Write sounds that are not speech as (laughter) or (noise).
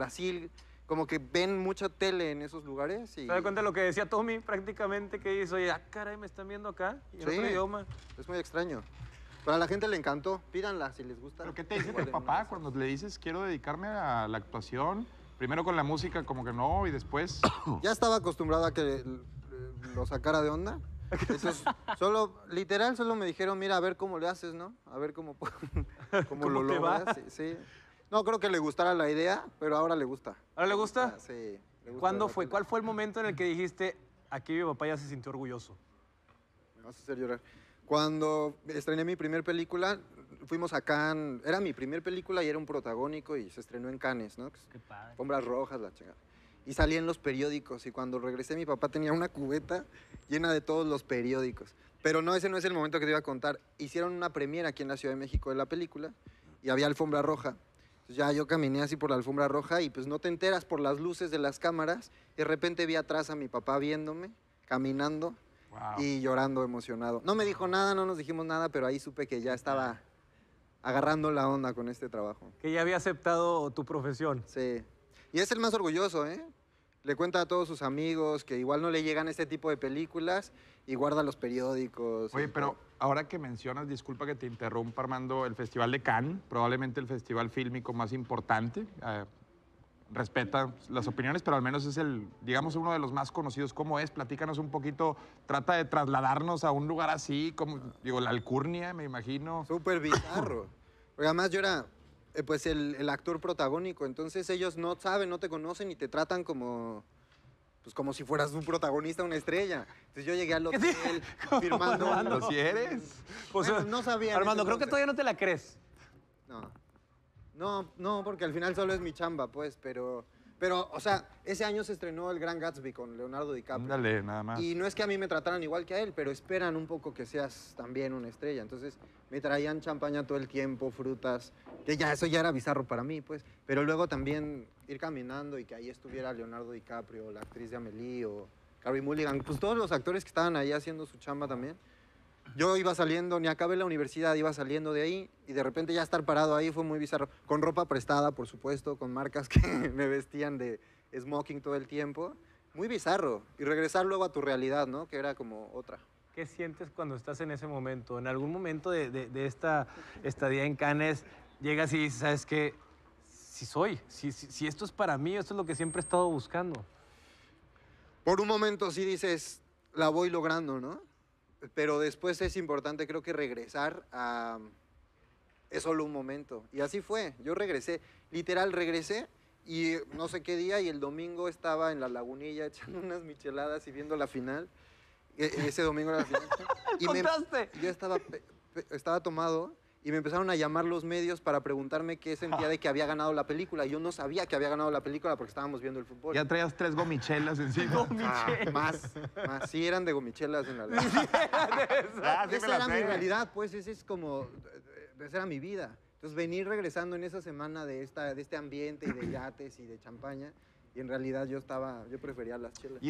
Brasil, como que ven mucha tele en esos lugares. Y... ¿Te cuenta de lo que decía Tommy prácticamente? Que hizo? oye, ¿cara? Ah, caray, me están viendo acá, y otro idioma. Es muy extraño. Pero a la gente le encantó, pídanla si les gusta. ¿Pero qué te dice tu papá cuando le dices, quiero dedicarme a la actuación? Primero con la música, como que no, y después... (coughs) ya estaba acostumbrado a que lo sacara de onda. solo, literal, solo me dijeron, mira, a ver cómo le haces, ¿no? A ver cómo, (laughs) cómo, lo logras. sí. No creo que le gustara la idea, pero ahora le gusta. ¿Ahora le gusta? Ah, sí. ¿Cuándo fue? ¿Cuál fue el momento en el que dijiste, aquí mi papá ya se sintió orgulloso? Me vas a hacer llorar. Cuando estrené mi primera película, fuimos a Cannes. Era mi primera película y era un protagónico y se estrenó en Cannes, ¿no? Qué padre. Sombras rojas, la chingada. Y salí en los periódicos y cuando regresé mi papá tenía una cubeta llena de todos los periódicos. Pero no, ese no es el momento que te iba a contar. Hicieron una premiera aquí en la Ciudad de México de la película y había alfombra roja pues, ya yo caminé así por la alfombra roja y pues no te enteras por las luces de las cámaras. De repente vi atrás a mi papá viéndome, caminando y llorando emocionado. No me dijo nada, no nos dijimos nada, pero ahí supe que ya estaba agarrando la onda con este trabajo. Que ya había aceptado tu profesión. Sí. Y es el más orgulloso, ¿eh? le cuenta a todos sus amigos que igual no le llegan este tipo de películas y guarda los periódicos. Oye, pero ahora que mencionas, disculpa que te interrumpa, Armando, el Festival de Cannes, probablemente el festival fílmico más importante. Eh, respeta las opiniones, pero al menos es el, digamos, uno de los más conocidos. ¿Cómo es? Platícanos un poquito, trata de trasladarnos a un lugar así, como, digo, la Alcurnia, me imagino. Súper bizarro. (coughs) además yo era eh, pues el, actor protagónico. Entonces ellos no saben, no te conocen y te tratan como pues como si fueras un protagonista, una estrella. Entonces yo llegué al (laughs) hotel firmando. Armando, si eres. no sabía. Armando, creo que todavía no te la crees. No. No, no, porque al final solo es mi chamba, pues, pero pero, o sea, ese año se estrenó El Gran Gatsby con Leonardo DiCaprio. Dale, nada más. Y no es que a mí me trataran igual que a él, pero esperan un poco que seas también una estrella. Entonces, me traían champaña todo el tiempo, frutas, que ya eso ya era bizarro para mí, pues. Pero luego también ir caminando y que ahí estuviera Leonardo DiCaprio, la actriz de Amelie o Carrie Mulligan, pues todos los actores que estaban ahí haciendo su chamba también yo iba saliendo, ni acabé la universidad, iba saliendo de ahí y de repente ya estar parado ahí fue muy bizarro. Con ropa prestada, por supuesto, con marcas que (laughs) me vestían de smoking todo el tiempo. Muy bizarro. Y regresar luego a tu realidad, ¿no? Que era como otra. ¿Qué sientes cuando estás en ese momento? En algún momento de, esta estadía en Cannes, llegas y dices, ¿sabes qué? Si soy, si esto es para mí, esto es lo que siempre he estado buscando. Por un momento sí dices, la voy logrando, ¿no? pero después es importante creo que regresar a... Es solo un momento. Y así fue. Yo regresé, literal regresé y no sé qué día y el domingo estaba en la lagunilla (laughs) echando unas micheladas y viendo la final. E, ese domingo era la final. (laughs) y me, yo estaba, estaba tomado y me empezaron a llamar los medios para preguntarme qué sentía de que había ganado la película. Yo no sabía que había ganado la película porque estábamos viendo el fútbol. Ya traías tres gomichelas encima. Ah, gomichelas. más, más. Sí, eran de gomichelas en la (laughs) ah, esa era mi realidad, pues. Esa es como. Esa era mi vida. Entonces, venir regresando en esa semana de, esta, de este ambiente y de yates y de champaña. Y en realidad yo estaba. Yo prefería las chelas.